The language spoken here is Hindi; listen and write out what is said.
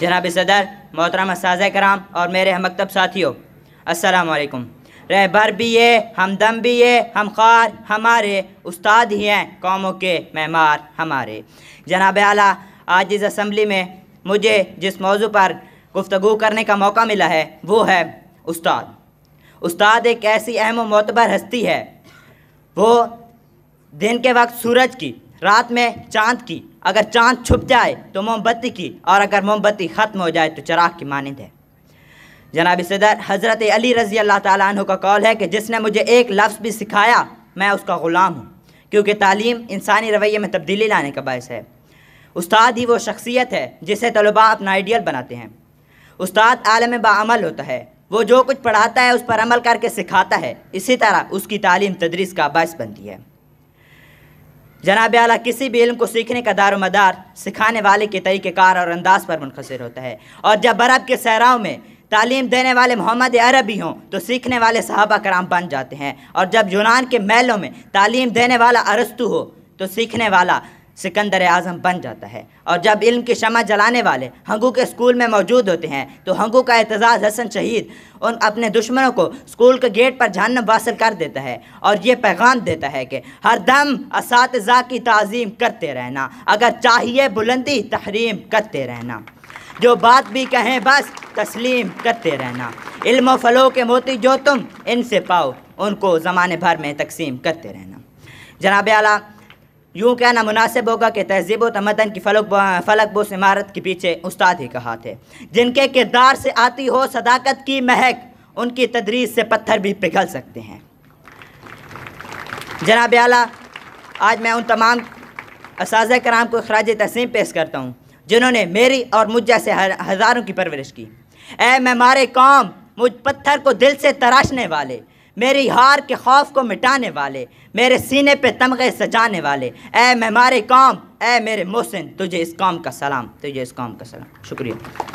जनाब सदर मोहतरम साज कराम और मेरे मकतब साथियों रह रहबर भी ये हमदम भी ये हम खार हमारे उस्ताद ही हैं कौमों के मेहमार हमारे जनाब आला आज इस असम्बली में मुझे जिस मौजू पर गुफ्तु करने का मौका मिला है वो है उस्ताद उस्ताद एक ऐसी अहम मोतबर हस्ती है वो दिन के वक्त सूरज की रात में चांद की अगर चांद छुप जाए तो मोमबत्ती की और अगर मोमबत्ती ख़त्म हो जाए तो चराग की मानंद है जनाब सदर हज़रत अली रज़ी अल्लाह तु का कौल है कि जिसने मुझे एक लफ्ज़ भी सिखाया मैं उसका ग़ुलाम हूँ क्योंकि तालीम इंसानी रवैये में तब्दीली लाने का बायस है उस्ताद ही वो शख्सियत है जिसे तलबा अपना आइडियल बनाते हैं उस्ताद आलम बामल होता है वो जो कुछ पढ़ाता है उस पर अमल करके सिखाता है इसी तरह उसकी तालीम तदरीस का बायस बनती है जनाब आला किसी भी इल्म को सीखने का दार मदार सिखाने वाले के तरीक़ार और अंदाज पर मुनसर होता है और जब अरब के सहराओं में तालीम देने वाले मोहम्मद अरबी हों तो सीखने वाले साहबा कराम बन जाते हैं और जब यूनान के मेलों में तालीम देने वाला अरस्तु हो तो सीखने वाला सिकंदर आज़म बन जाता है और जब इल्म की शमा जलाने वाले हंगू के स्कूल में मौजूद होते हैं तो हंगू का एतजाज़ हसन शहीद उन अपने दुश्मनों को स्कूल के गेट पर जहनम वासिल कर देता है और ये पैगाम देता है कि हर दम इस की तज़ीम करते रहना अगर चाहिए बुलंदी तहरीम करते रहना जो बात भी कहें बस तस्लीम करते रहना इल्म फलो के मोती जो तुम इनसे पाओ उनको ज़माने भर में तकसीम करते रहना जनाब आला यूँ कहना मुनासिब होगा कि तहजीब तमदन की फलक फलक बोस इमारत के पीछे उस्ताद ही कहा थे जिनके किरदार से आती हो सदाकत की महक उनकी तदरीस से पत्थर भी पिघल सकते हैं जनाब आला आज मैं उन तमाम इस कराम को खराज तहसीम पेश करता हूँ जिन्होंने मेरी और मुझ जैसे हज़ारों की परवरिश की ए मैं मारे कौम मुझ पत्थर को दिल से तराशने वाले मेरी हार के खौफ को मिटाने वाले मेरे सीने पे तमगे सजाने वाले ए मेमारे काम ए मेरे मोहसिन तुझे इस काम का सलाम तुझे इस काम का सलाम शुक्रिया